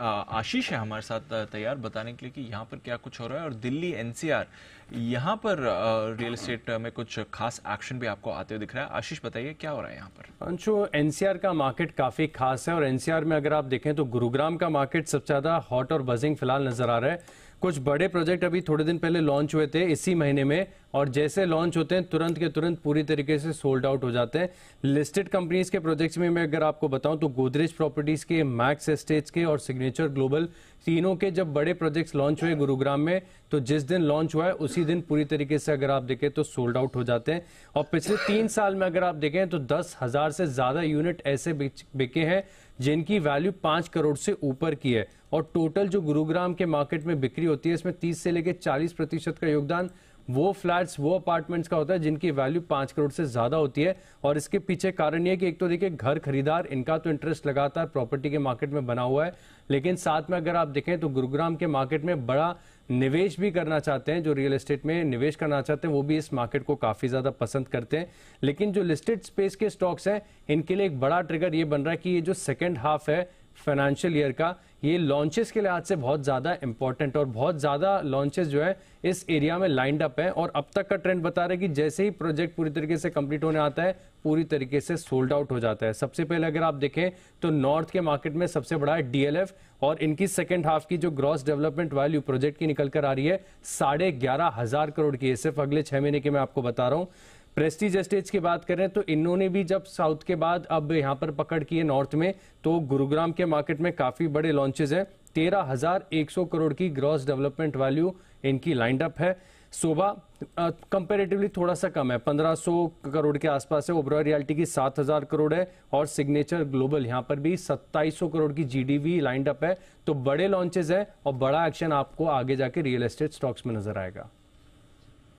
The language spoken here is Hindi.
आशीष है हमारे साथ तैयार बताने के लिए कि यहाँ पर क्या कुछ हो रहा है और दिल्ली एनसीआर यहाँ पर रियल एस्टेट में कुछ खास एक्शन भी आपको आते हुए दिख रहा है आशीष बताइए क्या हो रहा है यहाँ पर अंशु एनसीआर का मार्केट काफी खास है और एनसीआर में अगर आप देखें तो गुरुग्राम का मार्केट सबसे ज्यादा हॉट और बजिंग फिलहाल नजर आ रहा है कुछ बड़े प्रोजेक्ट अभी थोड़े दिन पहले लॉन्च हुए थे इसी महीने में और जैसे लॉन्च होते हैं तुरंत के तुरंत पूरी तरीके से सोल्ड आउट हो जाते हैं लिस्टेड कंपनीज के प्रोजेक्ट्स में मैं अगर आपको बताऊं तो गोदरेज प्रॉपर्टीज के मैक्स एस्टेट्स के और सिग्नेचर ग्लोबल तीनों के जब बड़े प्रोजेक्ट्स लॉन्च हुए गुरुग्राम में तो जिस दिन लॉन्च हुआ है उसी दिन पूरी तरीके से अगर आप देखें तो सोल्ड आउट हो जाते हैं और पिछले तीन साल में अगर आप देखें तो दस हजार से ज्यादा यूनिट ऐसे बिके हैं जिनकी वैल्यू पांच करोड़ से ऊपर की है और टोटल जो गुरुग्राम के मार्केट में बिक्री होती है इसमें तीस से लेकर चालीस प्रतिशत का योगदान वो फ्लैट्स वो अपार्टमेंट्स का होता है जिनकी वैल्यू पांच करोड़ से ज़्यादा होती है और इसके पीछे कारण ये कि एक तो देखिए घर खरीदार इनका तो इंटरेस्ट लगातार प्रॉपर्टी के मार्केट में बना हुआ है लेकिन साथ में अगर आप देखें तो गुरुग्राम के मार्केट में बड़ा निवेश भी करना चाहते हैं जो रियल एस्टेट में निवेश करना चाहते हैं वो भी इस मार्केट को काफ़ी ज़्यादा पसंद करते हैं लेकिन जो लिस्टेड स्पेस के स्टॉक्स हैं इनके लिए एक बड़ा ट्रिगर ये बन रहा है कि ये जो सेकेंड हाफ है फाइनेंशियल ईयर का ये लॉन्चेस के लिहाज से बहुत ज़्यादा इंपॉर्टेंट और बहुत ज़्यादा लॉन्चेस जो है इस एरिया में लाइंड अप है और अब तक का ट्रेंड बता रहे कि जैसे ही प्रोजेक्ट पूरी तरीके से कंप्लीट होने आता है पूरी तरीके से सोल्ड आउट हो जाता है सबसे पहले अगर आप देखें तो नॉर्थ के मार्केट में सबसे बड़ा है डीएलएफ और इनकी सेकेंड हाफ की जो ग्रॉस डेवलपमेंट वैल्यू प्रोजेक्ट की निकल कर आ रही है साढ़े ग्यारह हजार करोड़ की सिर्फ अगले छह महीने की मैं आपको बता रहा हूं प्रेस्टीज एस्टेट की बात करें तो इन्होंने भी जब साउथ के बाद अब यहाँ पर पकड़ की है नॉर्थ में तो गुरुग्राम के मार्केट में काफ़ी बड़े लॉन्चेज हैं तेरह हजार एक सौ करोड़ की ग्रॉस डेवलपमेंट वैल्यू इनकी लाइंड अप है सोबा कंपेरेटिवली थोड़ा सा कम है 1500 करोड़ के आसपास है ओबरा रियल्टी की 7000 करोड़ है और सिग्नेचर ग्लोबल यहाँ पर भी 2700 करोड़ की जीडीवी लाइंड अप है तो बड़े लॉन्चेस हैं और बड़ा एक्शन आपको आगे जाके रियल एस्टेट स्टॉक्स में नजर आएगा